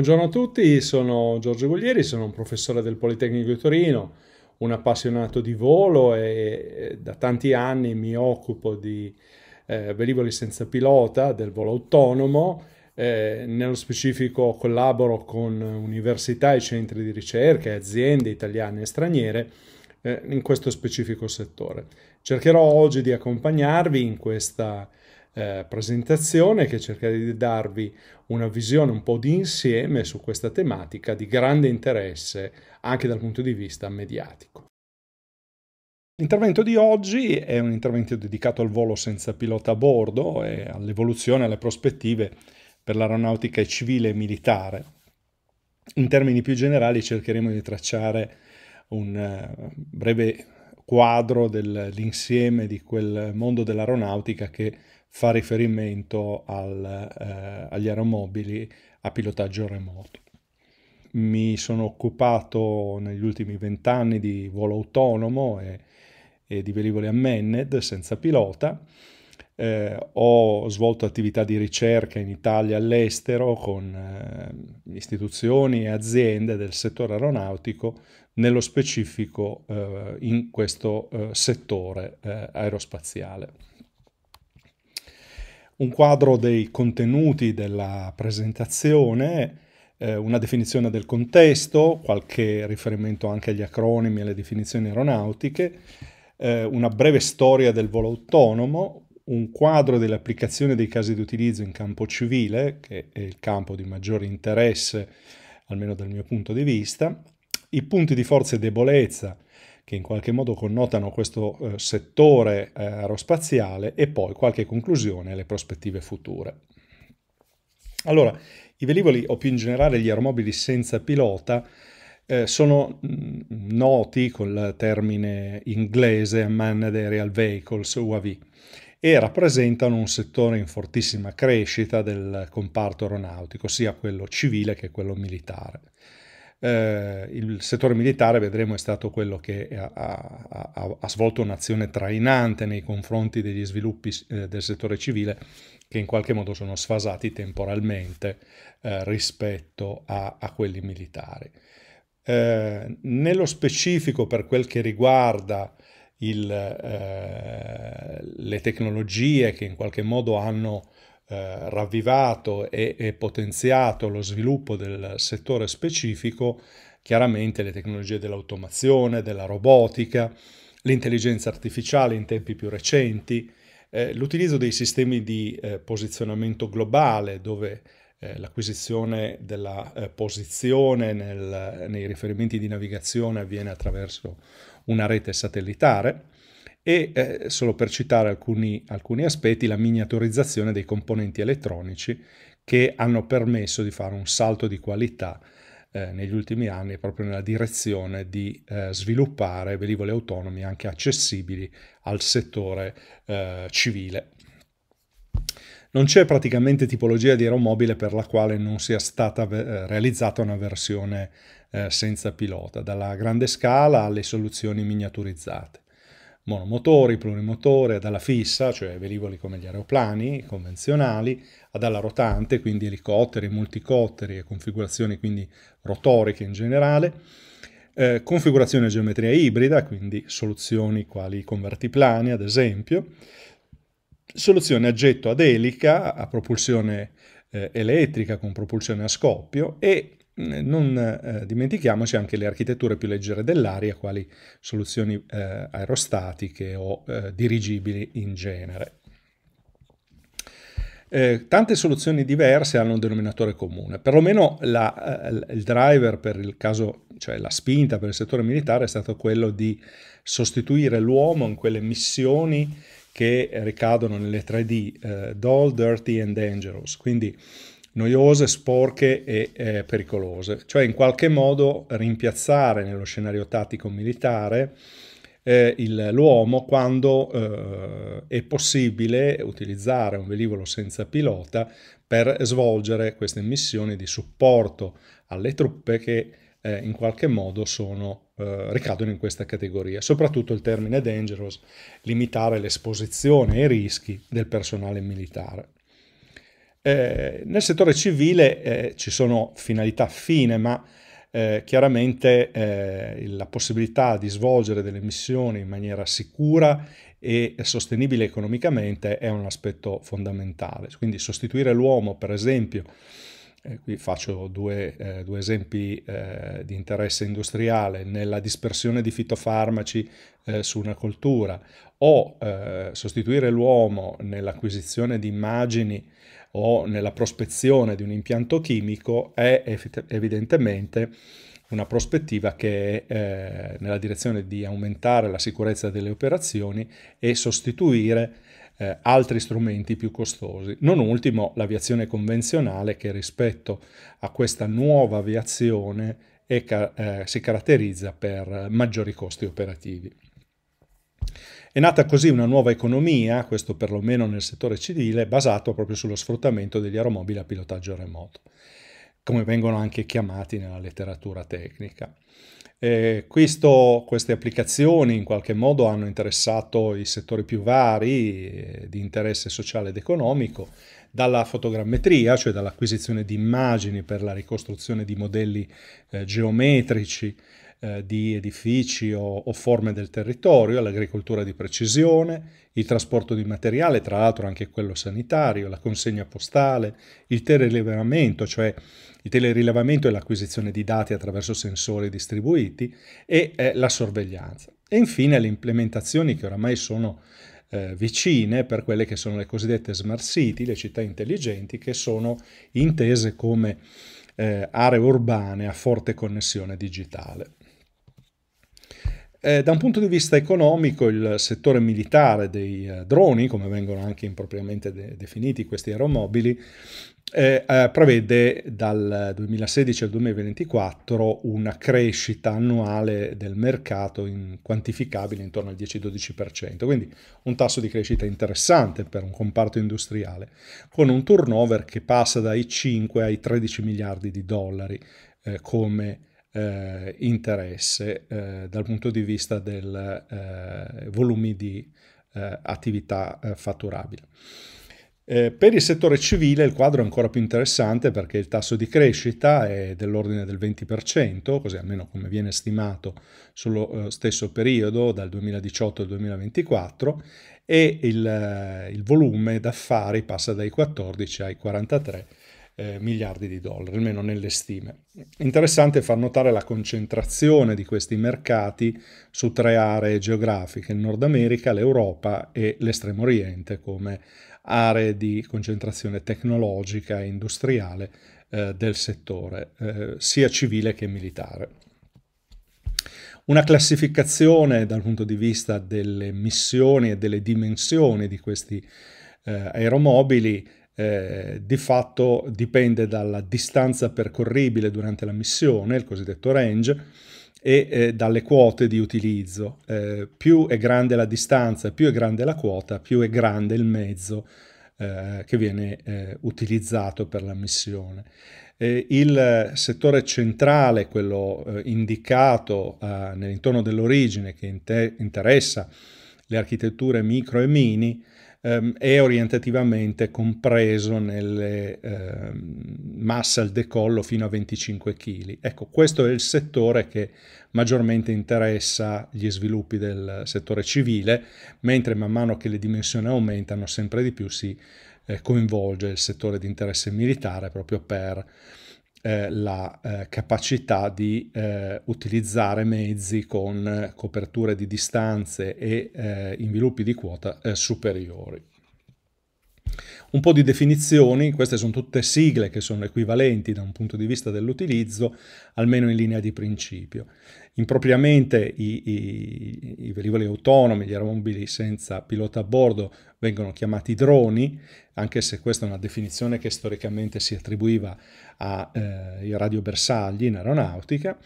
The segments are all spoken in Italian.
Buongiorno a tutti, sono Giorgio Guglieri, sono un professore del Politecnico di Torino, un appassionato di volo e da tanti anni mi occupo di eh, velivoli senza pilota, del volo autonomo. Eh, nello specifico collaboro con università e centri di ricerca e aziende italiane e straniere eh, in questo specifico settore. Cercherò oggi di accompagnarvi in questa eh, presentazione che cercherà di darvi una visione un po' di insieme su questa tematica di grande interesse anche dal punto di vista mediatico. L'intervento di oggi è un intervento dedicato al volo senza pilota a bordo e all'evoluzione, alle prospettive per l'aeronautica civile e militare. In termini più generali cercheremo di tracciare un eh, breve quadro dell'insieme di quel mondo dell'aeronautica che fa riferimento al, eh, agli aeromobili a pilotaggio remoto. Mi sono occupato negli ultimi vent'anni di volo autonomo e, e di velivoli a unmanned senza pilota. Eh, ho svolto attività di ricerca in Italia e all'estero con eh, istituzioni e aziende del settore aeronautico, nello specifico eh, in questo eh, settore eh, aerospaziale un quadro dei contenuti della presentazione, eh, una definizione del contesto, qualche riferimento anche agli acronimi e alle definizioni aeronautiche, eh, una breve storia del volo autonomo, un quadro dell'applicazione dei casi di utilizzo in campo civile, che è il campo di maggiore interesse almeno dal mio punto di vista, i punti di forza e debolezza che in qualche modo connotano questo eh, settore eh, aerospaziale e poi qualche conclusione alle prospettive future. Allora, i velivoli o più in generale gli aeromobili senza pilota eh, sono mm, noti col termine inglese Manned Aerial Vehicles, UAV, e rappresentano un settore in fortissima crescita del comparto aeronautico, sia quello civile che quello militare eh, il settore militare, vedremo, è stato quello che ha, ha, ha svolto un'azione trainante nei confronti degli sviluppi eh, del settore civile che in qualche modo sono sfasati temporalmente eh, rispetto a, a, quelli militari. Eh, nello specifico per quel che riguarda il, eh, le tecnologie che in qualche modo hanno eh, ravvivato e, e, potenziato lo sviluppo del settore specifico, chiaramente le tecnologie dell'automazione, della robotica, l'intelligenza artificiale in tempi più recenti, eh, l'utilizzo dei sistemi di eh, posizionamento globale dove eh, l'acquisizione della eh, posizione nel, nei riferimenti di navigazione avviene attraverso una rete satellitare, e eh, solo per citare alcuni, alcuni aspetti, la miniaturizzazione dei componenti elettronici che hanno permesso di fare un salto di qualità eh, negli ultimi anni proprio nella direzione di eh, sviluppare velivoli autonomi anche accessibili al settore eh, civile. Non c'è praticamente tipologia di aeromobile per la quale non sia stata eh, realizzata una versione eh, senza pilota, dalla grande scala alle soluzioni miniaturizzate monomotori, plurimotori, ad ala fissa, cioè velivoli come gli aeroplani convenzionali, ad ala rotante, quindi elicotteri, multicotteri e configurazioni quindi rotoriche in generale, eh, configurazione a geometria ibrida, quindi soluzioni quali convertiplani ad esempio, soluzione a getto ad elica, a propulsione eh, elettrica con propulsione a scoppio e eh, non eh, dimentichiamoci anche le architetture più leggere dell'aria, quali soluzioni eh, aerostatiche o eh, dirigibili in genere. Eh, tante soluzioni diverse hanno un denominatore comune, perlomeno la, eh, il driver per il caso, cioè la spinta per il settore militare è stato quello di sostituire l'uomo in quelle missioni che ricadono nelle 3D, Doll, Dirty and Dangerous, quindi noiose, sporche e eh, pericolose. Cioè in qualche modo rimpiazzare nello scenario tattico militare eh, l'uomo quando eh, è possibile utilizzare un velivolo senza pilota per svolgere queste missioni di supporto alle truppe che eh, in qualche modo sono, eh, ricadono in questa categoria. Soprattutto il termine dangerous, limitare l'esposizione e i rischi del personale militare. Eh, nel settore civile eh, ci sono finalità fine, ma eh, chiaramente eh, la possibilità di svolgere delle missioni in maniera sicura e sostenibile economicamente è un aspetto fondamentale. Quindi sostituire l'uomo, per esempio, eh, qui faccio due, due esempi di interesse industriale, nella dispersione di fitofarmaci su una coltura o sostituire l'uomo nell'acquisizione di immagini o nella prospezione di un impianto chimico è evidentemente una prospettiva che è eh, nella direzione di aumentare la sicurezza delle operazioni e sostituire eh, altri strumenti più costosi. Non ultimo l'aviazione convenzionale che rispetto a questa nuova aviazione è, eh, si caratterizza per maggiori costi operativi. È nata così una nuova economia, questo perlomeno nel settore civile, basato proprio sullo sfruttamento degli aeromobili a pilotaggio remoto, come vengono anche chiamati nella letteratura tecnica. Eh, questo, queste applicazioni in qualche modo hanno interessato i settori più vari eh, di interesse sociale ed economico, dalla fotogrammetria, cioè dall'acquisizione di immagini per la ricostruzione di modelli eh, geometrici eh, di edifici o, o, forme del territorio, all'agricoltura di precisione, il trasporto di materiale, tra l'altro anche quello sanitario, la consegna postale, il telerilevamento, cioè il telerilevamento e l'acquisizione di dati attraverso sensori distribuiti e eh, la sorveglianza. E infine le implementazioni che oramai sono eh, vicine per quelle che sono le cosiddette smart city, le città intelligenti, che sono intese come eh, aree urbane a forte connessione digitale. Eh, da un punto di vista economico, il settore militare dei eh, droni, come vengono anche impropriamente de definiti questi aeromobili, eh, eh prevede dal 2016 al 2024 una crescita annuale del mercato in quantificabile intorno al 10-12%, quindi un tasso di crescita interessante per un comparto industriale, con un turnover che passa dai 5 ai 13 miliardi di dollari eh, come eh, interesse eh, dal punto di vista del eh, volumi di eh, attività eh, fatturabile. Eh, per il settore civile il quadro è ancora più interessante perché il tasso di crescita è dell'ordine del 20%, così almeno come viene stimato sullo stesso periodo dal 2018 al 2024 e il, il volume d'affari passa dai 14 ai 43 eh, miliardi di dollari, almeno nelle stime. Interessante far notare la concentrazione di questi mercati su tre aree geografiche, il Nord America, l'Europa e l'Estremo Oriente come aree di concentrazione tecnologica e industriale eh, del settore, eh, sia civile che militare. Una classificazione dal punto di vista delle missioni e delle dimensioni di questi eh, aeromobili eh, di fatto dipende dalla distanza percorribile durante la missione, il cosiddetto range, e eh, dalle quote di utilizzo. Eh, più è grande la distanza, più è grande la quota, più è grande il mezzo eh, che viene eh, utilizzato per la missione. Eh, il settore centrale, quello indicato nell'intorno dell'origine, che inter interessa le architetture micro e mini, ehm, è orientativamente compreso nelle ehm, masse al decollo fino a 25 kg. Ecco, questo è il settore che maggiormente interessa gli sviluppi del settore civile, mentre man mano che le dimensioni aumentano sempre di più si eh, coinvolge il settore di interesse militare proprio per eh, la eh, capacità di eh, utilizzare mezzi con eh, coperture di distanze e eh, inviluppi di quota superiori. Un po' di definizioni, queste sono tutte sigle che sono equivalenti da un punto di vista dell'utilizzo, almeno in linea di principio. Impropriamente i, i, i, velivoli autonomi, gli aeromobili senza pilota a bordo, vengono chiamati droni, anche se questa è una definizione che storicamente si attribuiva ai eh, bersagli in aeronautica,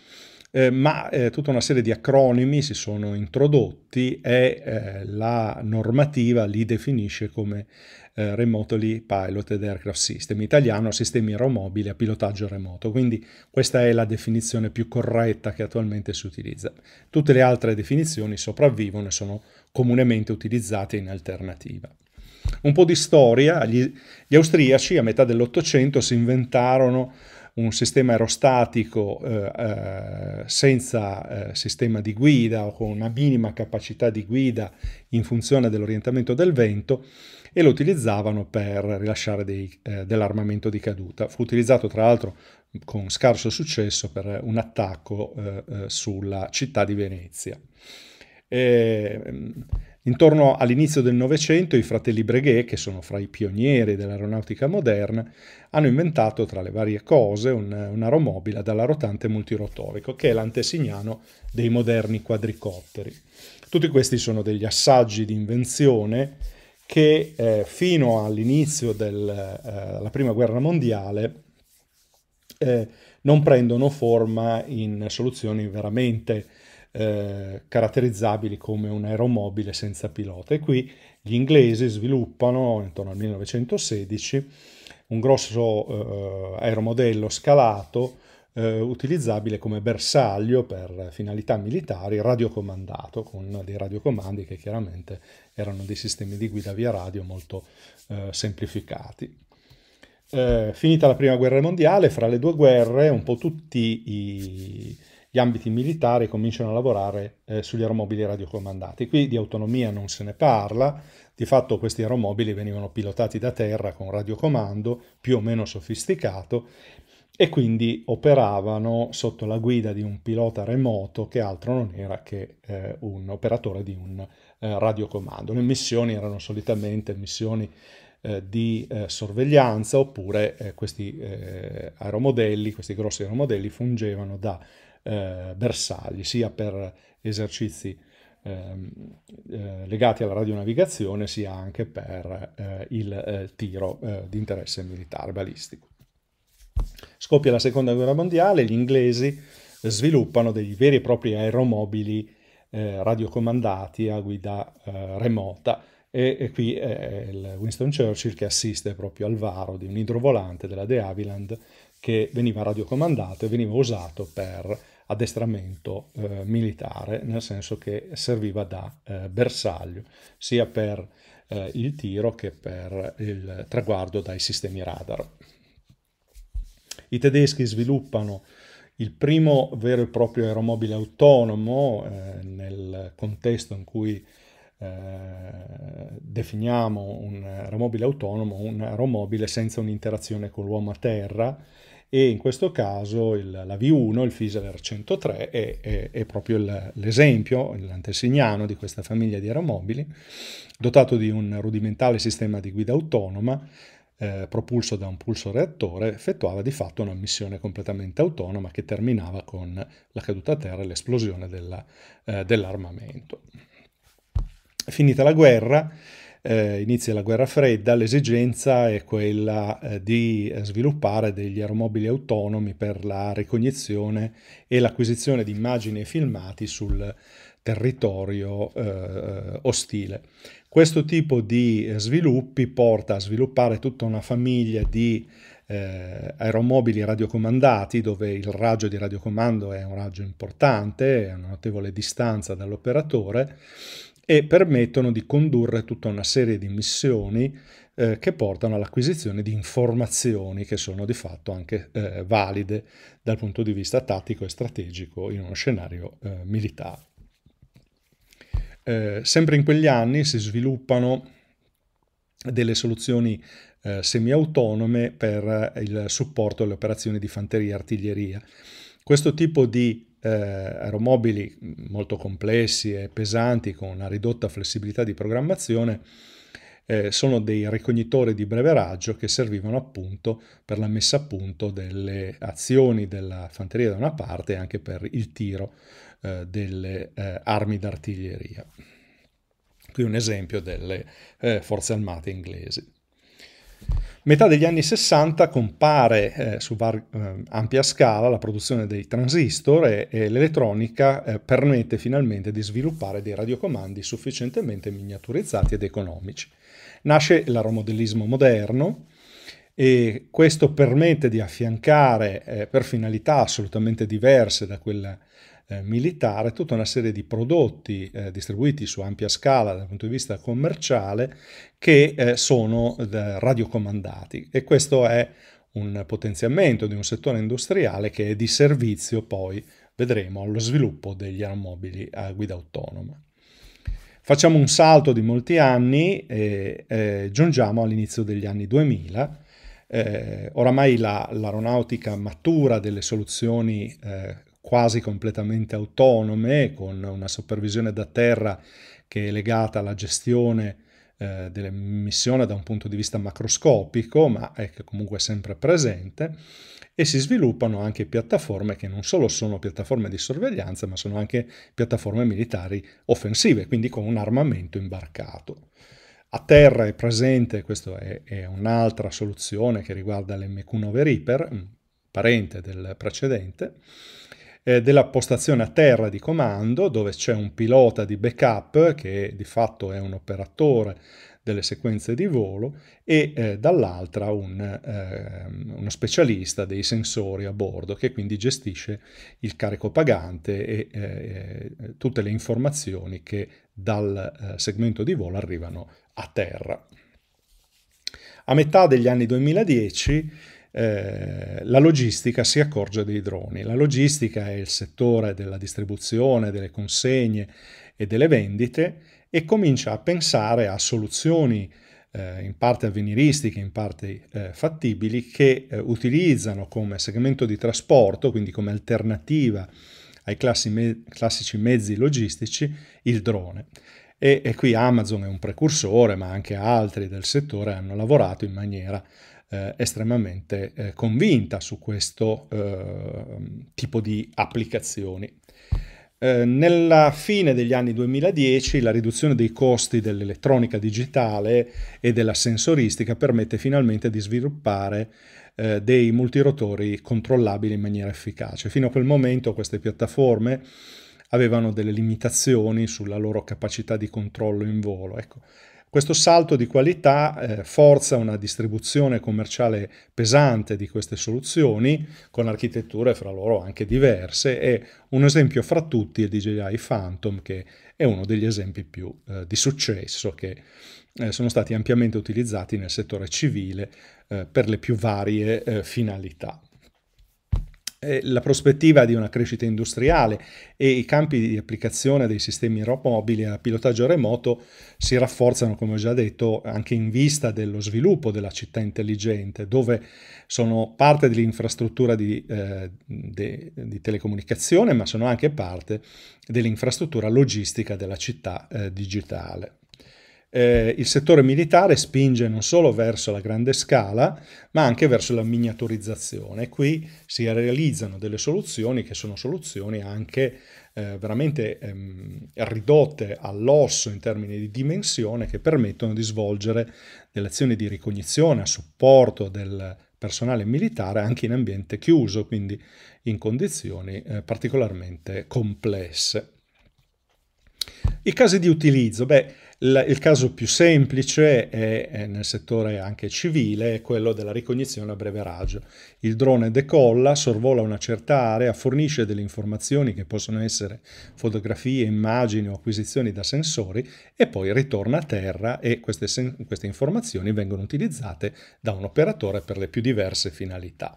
eh, ma eh, tutta una serie di acronimi si sono introdotti e eh, la normativa li definisce come eh, Remotely Piloted Aircraft System, in italiano sistemi aeromobili a pilotaggio remoto, quindi questa è la definizione più corretta che attualmente si utilizza. Tutte le altre definizioni sopravvivono e sono comunemente utilizzate in alternativa. Un po' di storia, gli, gli austriaci a metà dell'Ottocento si inventarono un sistema aerostatico eh, eh, senza eh, sistema di guida o con una minima capacità di guida in funzione dell'orientamento del vento e lo utilizzavano per rilasciare dei, eh, dell'armamento di caduta. Fu utilizzato tra l'altro con scarso successo per un attacco eh, eh, sulla città di Venezia. E, ehm, Intorno all'inizio del Novecento i fratelli Breguet, che sono fra i pionieri dell'aeronautica moderna, hanno inventato tra le varie cose un, un aeromobile ad ala rotante multirotorico, che è l'antesignano dei moderni quadricotteri. Tutti questi sono degli assaggi di invenzione che eh, fino all'inizio della eh, Prima Guerra Mondiale eh, non prendono forma in soluzioni veramente eh, caratterizzabili come un aeromobile senza pilota. E qui gli inglesi sviluppano, intorno al 1916, un grosso eh, aeromodello scalato eh, utilizzabile come bersaglio per finalità militari, radiocomandato, con dei radiocomandi che chiaramente erano dei sistemi di guida via radio molto eh, semplificati. Eh, finita la prima guerra mondiale, fra le due guerre, un po' tutti i, gli ambiti militari cominciano a lavorare eh, sugli aeromobili radiocomandati. Qui di autonomia non se ne parla, di fatto questi aeromobili venivano pilotati da terra con radiocomando più o meno sofisticato e quindi operavano sotto la guida di un pilota remoto che altro non era che eh, un operatore di un eh, radiocomando. Le missioni erano solitamente missioni eh, di eh, sorveglianza oppure eh, questi eh, aeromodelli, questi grossi aeromodelli fungevano da eh, bersagli, sia per esercizi ehm, eh, legati alla radionavigazione, sia anche per eh, il eh, tiro eh, di interesse militare balistico. Scoppia la seconda guerra mondiale, gli inglesi sviluppano dei veri e propri aeromobili radiocomandati a guida remota e, e, qui è il Winston Churchill che assiste proprio al varo di un idrovolante della De Havilland che veniva radiocomandato e veniva usato per addestramento eh, militare, nel senso che serviva da eh, bersaglio sia per eh, il tiro che per il traguardo dai sistemi radar. I tedeschi sviluppano il primo vero e proprio aeromobile autonomo eh, nel contesto in cui eh, definiamo un aeromobile autonomo un aeromobile senza un'interazione con l'uomo a terra e in questo caso il, la V1, il Fiseler 103, è, è, è proprio l'esempio, l'antesignano di questa famiglia di aeromobili, dotato di un rudimentale sistema di guida autonoma, eh, propulso da un pulso reattore, effettuava di fatto una missione completamente autonoma che terminava con la caduta a terra e l'esplosione eh, dell'armamento. Eh, dell Finita la guerra, eh, inizia la guerra fredda, l'esigenza è quella eh, di eh, sviluppare degli aeromobili autonomi per la ricognizione e l'acquisizione di immagini e filmati sul territorio eh, ostile. Questo tipo di eh, sviluppi porta a sviluppare tutta una famiglia di eh, aeromobili radiocomandati dove il raggio di radiocomando è un raggio importante, è una notevole distanza dall'operatore e permettono di condurre tutta una serie di missioni eh, che portano all'acquisizione di informazioni che sono di fatto anche eh, valide dal punto di vista tattico e strategico in uno scenario eh, militare. Eh, sempre in quegli anni si sviluppano delle soluzioni eh, semiautonome per il supporto alle operazioni di fanteria e artiglieria. Questo tipo di eh, aeromobili molto complessi e pesanti con una ridotta flessibilità di programmazione eh, sono dei ricognitori di breve raggio che servivano appunto per la messa a punto delle azioni della fanteria da una parte e anche per il tiro eh, delle eh, armi d'artiglieria. Qui un esempio delle eh, forze armate inglesi. Metà degli anni 60 compare eh, su var, eh, ampia scala la produzione dei transistor e, e l'elettronica eh, permette finalmente di sviluppare dei radiocomandi sufficientemente miniaturizzati ed economici. Nasce l'aromodellismo moderno e questo permette di affiancare eh, per finalità assolutamente diverse da quella eh, militare tutta una serie di prodotti eh, distribuiti su ampia scala dal punto di vista commerciale che eh, sono eh, radiocomandati e questo è un potenziamento di un settore industriale che è di servizio poi vedremo allo sviluppo degli aeromobili a guida autonoma. Facciamo un salto di molti anni e giungiamo all'inizio degli anni 2000 eh, oramai l'aeronautica matura delle soluzioni eh, quasi completamente autonome, mm. con una supervisione da terra che è legata alla gestione eh, dell'emissione da un punto di vista macroscopico, ma è comunque sempre presente, e si sviluppano anche piattaforme che non solo sono piattaforme di sorveglianza, ma sono anche piattaforme militari offensive, quindi con un armamento imbarcato. A terra è presente, questa è, è un'altra soluzione che riguarda l'MQ9 Reaper, mm, parente del precedente, eh, della postazione a terra di comando dove c'è un pilota di backup che di fatto è un operatore delle sequenze di volo e eh, dall'altra un, eh, uno specialista dei sensori a bordo che quindi gestisce il carico pagante e eh, eh tutte le informazioni che dal eh, segmento di volo arrivano a terra. A metà degli anni 2010 eh, la logistica si accorge dei droni. La logistica è il settore della distribuzione, delle consegne e delle vendite e comincia a pensare a soluzioni eh, in parte avveniristiche, in parte eh, fattibili, che eh, utilizzano come segmento di trasporto, quindi come alternativa ai me classici mezzi logistici, il drone. E, e qui Amazon è un precursore, ma anche altri del settore hanno lavorato in maniera eh, estremamente eh, convinta su questo eh, tipo di applicazioni. Eh, nella fine degli anni 2010 la riduzione dei costi dell'elettronica digitale e della sensoristica permette finalmente di sviluppare eh, dei multirotori controllabili in maniera efficace. Fino a quel momento queste piattaforme avevano delle limitazioni sulla loro capacità di controllo in volo. Ecco, questo salto di qualità eh, forza una distribuzione commerciale pesante di queste soluzioni, con architetture fra loro anche diverse e un esempio fra tutti è DJI Phantom, che è uno degli esempi più eh, di successo che eh, sono stati ampiamente utilizzati nel settore civile eh, per le più varie eh, finalità la prospettiva di una crescita industriale e i campi di applicazione dei sistemi robobili a pilotaggio remoto si rafforzano, come ho già detto, anche in vista dello sviluppo della città intelligente, dove sono parte dell'infrastruttura di, eh, de, di, telecomunicazione, ma sono anche parte dell'infrastruttura logistica della città eh, digitale eh, il settore militare spinge non solo verso la grande scala, ma anche verso la miniaturizzazione. Qui si realizzano delle soluzioni che sono soluzioni anche eh, veramente ehm, ridotte all'osso in termini di dimensione che permettono di svolgere delle azioni di ricognizione a supporto del personale militare anche in ambiente chiuso, quindi in condizioni eh, particolarmente complesse. I casi di utilizzo. Beh, la, il caso più semplice è, è nel settore anche civile, è quello della ricognizione a breve raggio. Il drone decolla, sorvola una certa area, fornisce delle informazioni che possono essere fotografie, immagini o acquisizioni da sensori e poi ritorna a terra e queste, queste informazioni vengono utilizzate da un operatore per le più diverse finalità.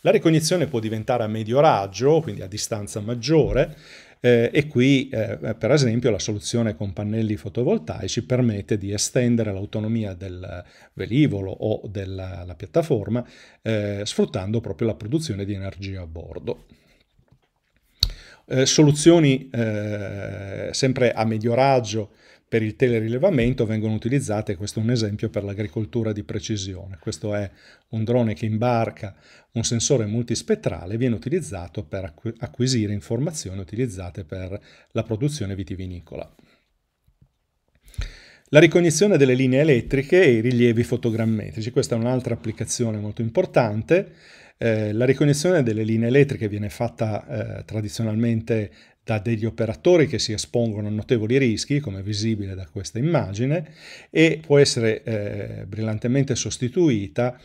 La ricognizione può diventare a medio raggio, quindi a distanza maggiore, eh, e qui eh, per esempio la soluzione con pannelli fotovoltaici permette di estendere l'autonomia del velivolo o della piattaforma eh, sfruttando proprio la produzione di energia a bordo. Eh, soluzioni eh, sempre a medio raggio per il telerilevamento vengono utilizzate, questo è un esempio per l'agricoltura di precisione. Questo è un drone che imbarca un sensore multispettrale, viene utilizzato per acquisire informazioni utilizzate per la produzione vitivinicola. La ricognizione delle linee elettriche e i rilievi fotogrammetrici, questa è un'altra applicazione molto importante. Eh, la ricognizione delle linee elettriche viene fatta eh, tradizionalmente da degli operatori che si espongono a notevoli rischi, come visibile da questa immagine, e può essere eh, brillantemente sostituita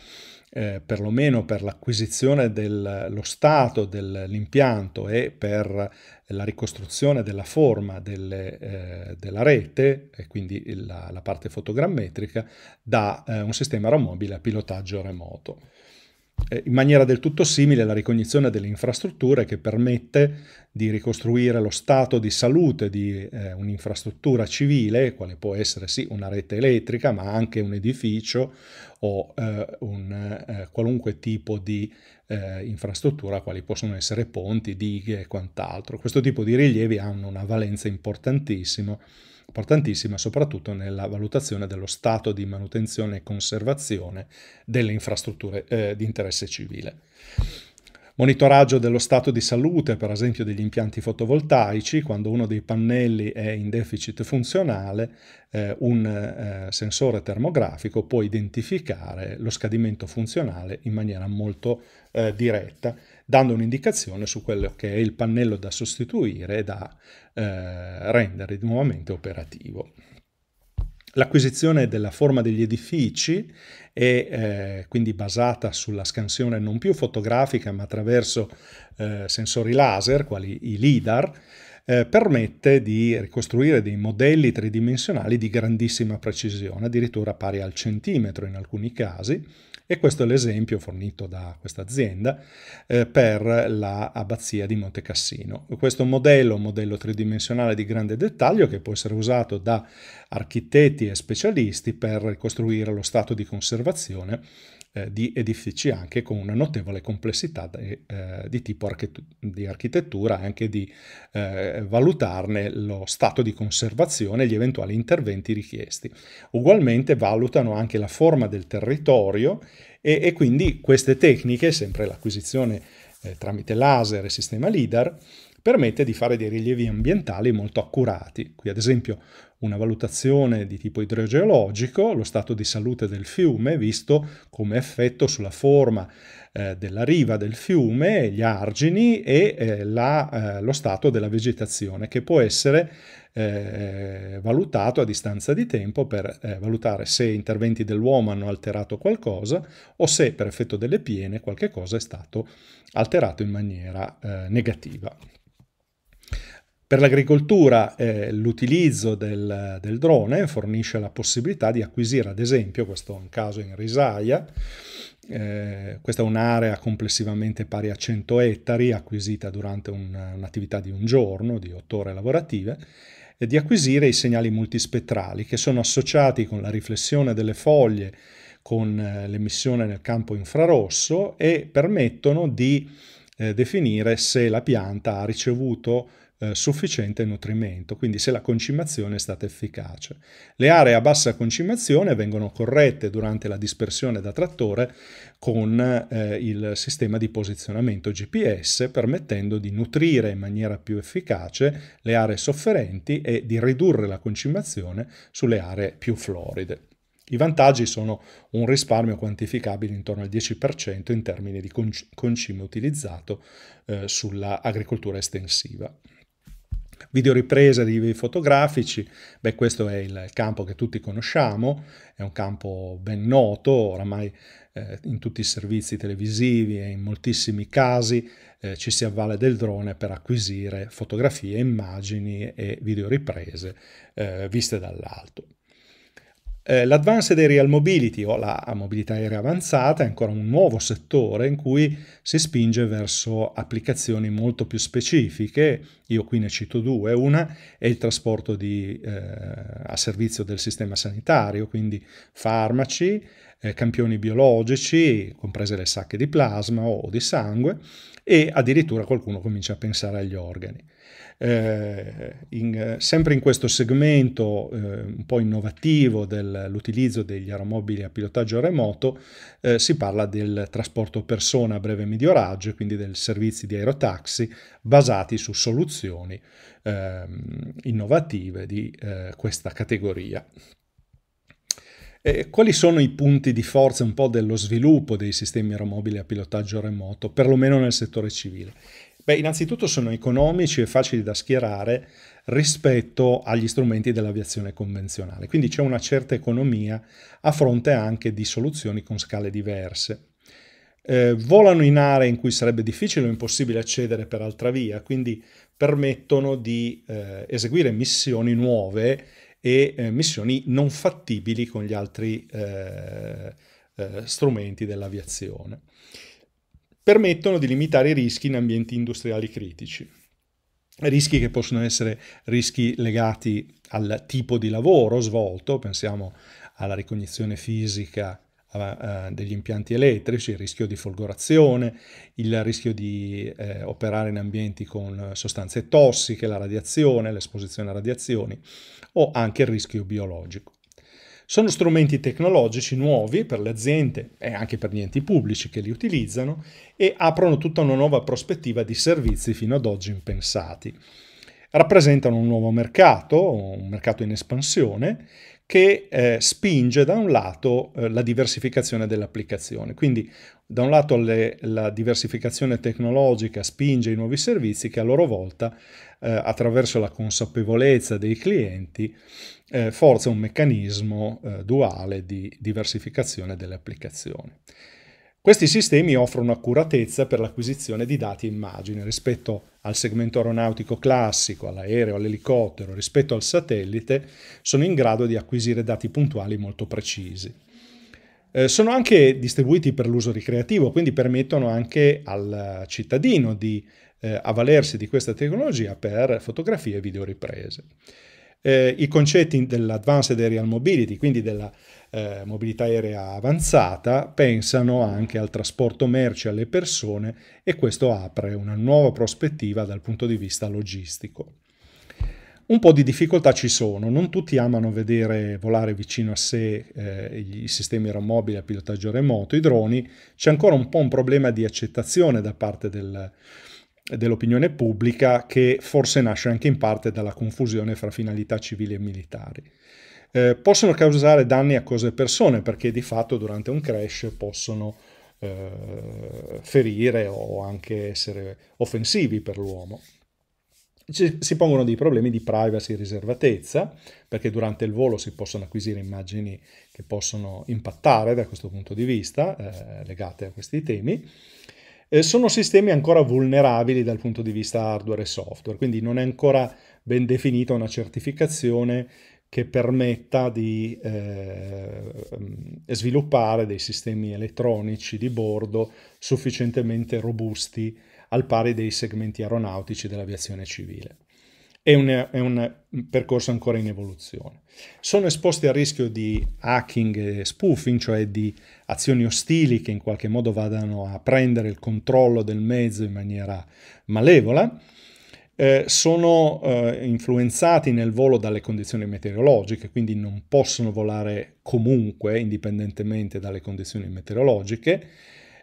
eh, perlomeno per l'acquisizione dello stato dell'impianto e per la ricostruzione della forma delle, eh, della rete, e quindi la, la parte fotogrammetrica, da eh, un sistema aeromobile a pilotaggio remoto. Eh, in maniera del tutto simile alla ricognizione delle infrastrutture che permette di ricostruire lo stato di salute di eh, un'infrastruttura civile, quale può essere sì una rete elettrica, ma anche un edificio o eh, un eh, qualunque tipo di eh, infrastruttura quali possono essere ponti, dighe e quant'altro. Questo tipo di rilievi hanno una valenza importantissima importantissima soprattutto nella valutazione dello stato di manutenzione e conservazione delle infrastrutture eh, di interesse civile monitoraggio dello stato di salute, per esempio degli impianti fotovoltaici, quando uno dei pannelli è in deficit funzionale, eh, un eh, sensore termografico può identificare lo scadimento funzionale in maniera molto eh, diretta, dando un'indicazione su quello che è il pannello da sostituire e da eh, rendere nuovamente operativo l'acquisizione della forma degli edifici e eh, quindi basata sulla scansione non più fotografica ma attraverso eh, sensori laser, quali i LIDAR, eh, permette di ricostruire dei modelli tridimensionali di grandissima precisione, addirittura pari al centimetro in alcuni casi, e questo è l'esempio fornito da questa azienda eh, per l'abbazia la di Monte Cassino. Questo modello, un modello tridimensionale di grande dettaglio che può essere usato da architetti e specialisti per costruire lo stato di conservazione eh, di edifici anche con una notevole complessità de, eh, di tipo archit di architettura, e anche di eh, valutarne lo stato di conservazione e gli eventuali interventi richiesti. Ugualmente valutano anche la forma del territorio e, e quindi queste tecniche, sempre l'acquisizione eh, tramite laser e sistema LIDAR, permette di fare dei rilievi ambientali molto accurati. Qui ad esempio una valutazione di tipo idrogeologico, lo stato di salute del fiume visto come effetto sulla forma eh, della riva del fiume, gli argini e eh, la, eh, lo stato della vegetazione che può essere eh, eh, valutato a distanza di tempo per eh, valutare se interventi dell'uomo hanno alterato qualcosa o se per effetto delle piene qualche cosa è stato alterato in maniera negativa. Per l'agricoltura eh, l'utilizzo del, del, drone fornisce la possibilità di acquisire, ad esempio, questo è un caso in risaia, eh, questa è un'area complessivamente pari a 100 ettari acquisita durante un'attività di un giorno, di otto ore lavorative, e di acquisire i segnali multispettrali che sono associati con la riflessione delle foglie, con eh, l'emissione nel campo infrarosso e permettono di eh, definire se la pianta ha ricevuto eh, sufficiente nutrimento, quindi se la concimazione è stata efficace. Le aree a bassa concimazione vengono corrette durante la dispersione da trattore con eh, il sistema di posizionamento GPS permettendo di nutrire in maniera più efficace le aree sofferenti e di ridurre la concimazione sulle aree più floride. I vantaggi sono un risparmio quantificabile intorno al 10% in termini di concime utilizzato eh, sulla estensiva. Videoripresa di fotografici, beh questo è il campo che tutti conosciamo, è un campo ben noto, oramai eh, in tutti i servizi televisivi e in moltissimi casi eh, ci si avvale del drone per acquisire fotografie, immagini e videoriprese eh, viste dall'alto. Eh, L'Advanced Aerial Mobility o la mobilità aerea avanzata è ancora un nuovo settore in cui si spinge verso applicazioni molto più specifiche, io qui ne cito due, una è il trasporto di, eh, a servizio del sistema sanitario, quindi farmaci, eh, campioni biologici, comprese le sacche di plasma o di sangue, e addirittura qualcuno comincia a pensare agli organi. Eh, in, sempre in questo segmento eh, un po' innovativo dell'utilizzo degli aeromobili a pilotaggio remoto eh, si parla del trasporto persona a breve e medio raggio, quindi dei servizi di aerotaxi basati su soluzioni ehm, innovative di eh, questa categoria. Eh, quali sono i punti di forza un po' dello sviluppo dei sistemi aeromobili a pilotaggio remoto, perlomeno nel settore civile? Beh, innanzitutto sono economici e facili da schierare rispetto agli strumenti dell'aviazione convenzionale, quindi c'è una certa economia a fronte anche di soluzioni con scale diverse. Eh, volano in aree in cui sarebbe difficile o impossibile accedere per altra via, quindi permettono di eh, eseguire missioni nuove e eh, missioni non fattibili con gli altri eh, eh, strumenti dell'aviazione. Permettono di limitare i rischi in ambienti industriali critici. Rischi che possono essere rischi legati al tipo di lavoro svolto, pensiamo alla ricognizione fisica degli impianti elettrici, il rischio di folgorazione, il rischio di eh, operare in ambienti con sostanze tossiche, la radiazione, l'esposizione a radiazioni o anche il rischio biologico. Sono strumenti tecnologici nuovi per le aziende e anche per gli enti pubblici che li utilizzano e aprono tutta una nuova prospettiva di servizi fino ad oggi impensati rappresentano un nuovo mercato, un mercato in espansione, che eh, spinge da un lato eh, la diversificazione dell'applicazione. Quindi da un lato le, la diversificazione tecnologica spinge i nuovi servizi che a loro volta, eh, attraverso la consapevolezza dei clienti, eh, forza un meccanismo eh, duale di diversificazione delle applicazioni. Questi sistemi offrono accuratezza per l'acquisizione di dati e immagini rispetto al segmento aeronautico classico, all'aereo, all'elicottero, rispetto al satellite, sono in grado di acquisire dati puntuali molto precisi. Eh, sono anche distribuiti per l'uso ricreativo, quindi permettono anche al cittadino di eh, avvalersi di questa tecnologia per fotografie e videoriprese. Eh, I concetti dell'advanced aerial mobility, quindi della eh, mobilità aerea avanzata pensano anche al trasporto merci alle persone e questo apre una nuova prospettiva dal punto di vista logistico. Un po' di difficoltà ci sono, non tutti amano vedere volare vicino a sé eh, i sistemi aeromobili a pilotaggio remoto, i droni, c'è ancora un po' un problema di accettazione da parte del, dell'opinione pubblica che forse nasce anche in parte dalla confusione fra finalità civili e militari eh, possono causare danni a cose e persone perché di fatto durante un crash possono eh, ferire o anche essere offensivi per l'uomo. Ci, si pongono dei problemi di privacy e riservatezza, perché durante il volo si possono acquisire immagini che possono impattare da questo punto di vista, eh, legate a questi temi. Eh, sono sistemi ancora vulnerabili dal punto di vista hardware e software, quindi non è ancora ben definita una certificazione che permetta di eh, ehm, sviluppare dei sistemi elettronici di bordo sufficientemente robusti al pari dei segmenti aeronautici dell'aviazione civile. È un, è un, percorso ancora in evoluzione. Sono esposti al rischio di hacking e spoofing, cioè di azioni ostili che in qualche modo vadano a prendere il controllo del mezzo in maniera malevola eh, sono eh, influenzati nel volo dalle condizioni meteorologiche, quindi non possono volare comunque, indipendentemente dalle condizioni meteorologiche.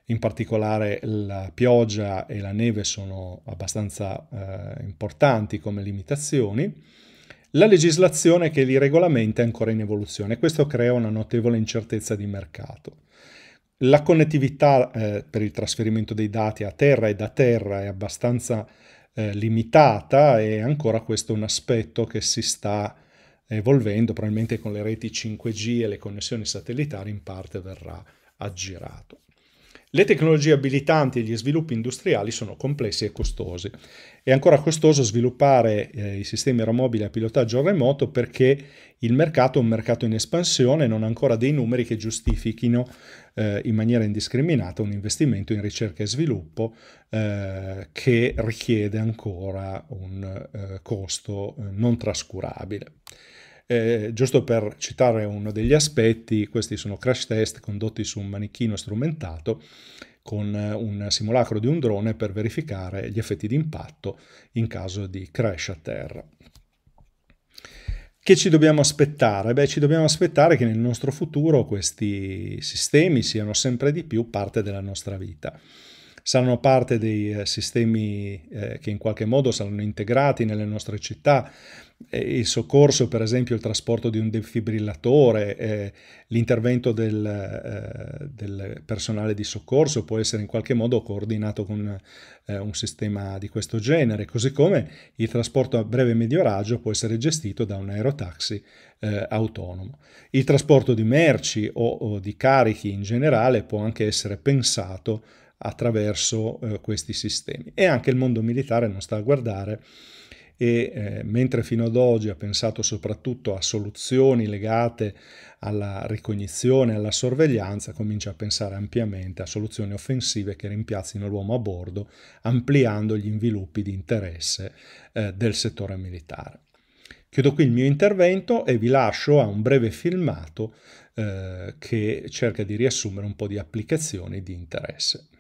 In particolare la pioggia e la neve sono abbastanza eh, importanti come limitazioni. La legislazione che li regolamenta è ancora in evoluzione, questo crea una notevole incertezza di mercato. La connettività eh, per il trasferimento dei dati a terra e da terra è abbastanza eh, limitata e ancora questo è un aspetto che si sta evolvendo, probabilmente con le reti 5G e le connessioni satellitari in parte verrà aggirato. Le tecnologie abilitanti e gli sviluppi industriali sono complessi e costosi. È ancora costoso sviluppare eh, i sistemi aeromobili a pilotaggio remoto perché il mercato è un mercato in espansione e non ha ancora dei numeri che giustifichino eh, in maniera indiscriminata un investimento in ricerca e sviluppo eh, che richiede ancora un eh, costo eh, non trascurabile. Eh, giusto per citare uno degli aspetti, questi sono crash test condotti su un manichino strumentato con eh, un simulacro di un drone per verificare gli effetti di impatto in caso di crash a terra. Che ci dobbiamo aspettare? Beh, ci dobbiamo aspettare che nel nostro futuro questi sistemi siano sempre di più parte della nostra vita. Saranno parte dei eh, sistemi eh, che in qualche modo saranno integrati nelle nostre città, il soccorso, per esempio il trasporto di un defibrillatore, eh, l'intervento del, eh, del, personale di soccorso può essere in qualche modo coordinato con eh, un sistema di questo genere, così come il trasporto a breve e medio raggio può essere gestito da un aerotaxi eh, autonomo. Il trasporto di merci o, o, di carichi in generale può anche essere pensato attraverso eh, questi sistemi e anche il mondo militare non sta a guardare e eh, mentre fino ad oggi ha pensato soprattutto a soluzioni legate alla ricognizione, alla sorveglianza, comincia a pensare ampiamente a soluzioni offensive che rimpiazzino l'uomo a bordo, ampliando gli inviluppi di interesse eh, del settore militare. Chiudo qui il mio intervento e vi lascio a un breve filmato eh, che cerca di riassumere un po' di applicazioni di interesse.